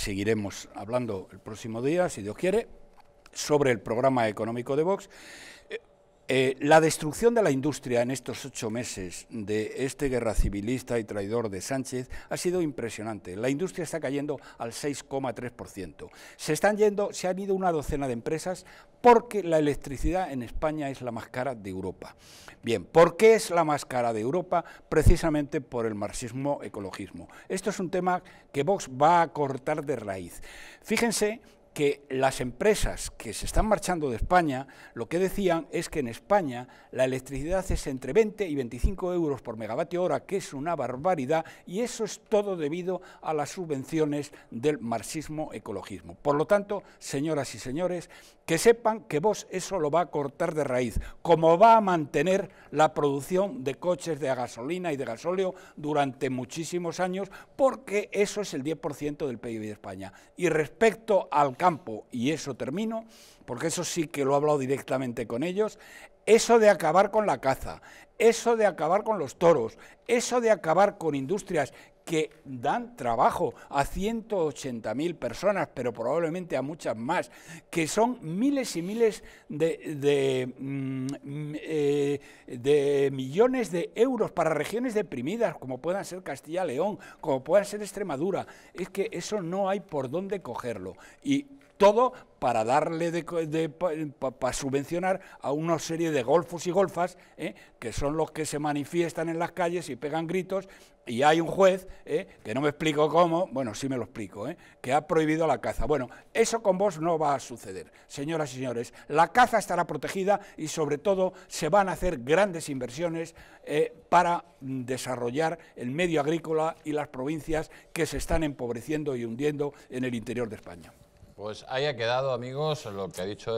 seguiremos hablando el próximo día, si Dios quiere, sobre el programa económico de Vox. Eh, eh, la destrucción de la industria en estos ocho meses de este guerra civilista y traidor de Sánchez ha sido impresionante. La industria está cayendo al 6,3%. Se están yendo, se han ido una docena de empresas porque la electricidad en España es la más cara de Europa. Bien, ¿por qué es la más cara de Europa? Precisamente por el marxismo-ecologismo. Esto es un tema que Vox va a cortar de raíz. Fíjense que las empresas que se están marchando de España, lo que decían es que en España la electricidad es entre 20 y 25 euros por megavatio hora, que es una barbaridad, y eso es todo debido a las subvenciones del marxismo-ecologismo. Por lo tanto, señoras y señores, que sepan que vos eso lo va a cortar de raíz, como va a mantener la producción de coches de gasolina y de gasóleo durante muchísimos años, porque eso es el 10% del PIB de España. Y respecto al campo, y eso termino, porque eso sí que lo he hablado directamente con ellos, eso de acabar con la caza, eso de acabar con los toros, eso de acabar con industrias que dan trabajo a 180.000 personas, pero probablemente a muchas más, que son miles y miles de, de mm, mm, eh, de millones de euros para regiones deprimidas, como puedan ser Castilla-León, como puedan ser Extremadura. Es que eso no hay por dónde cogerlo. Y todo para darle para subvencionar a una serie de golfos y golfas ¿eh? que son los que se manifiestan en las calles y pegan gritos y hay un juez ¿eh? que no me explico cómo bueno sí me lo explico ¿eh? que ha prohibido la caza bueno eso con vos no va a suceder señoras y señores la caza estará protegida y sobre todo se van a hacer grandes inversiones para desarrollar el medio agrícola y las provincias que se están empobreciendo y hundiendo en el interior de España. Pues haya quedado, amigos, lo que ha dicho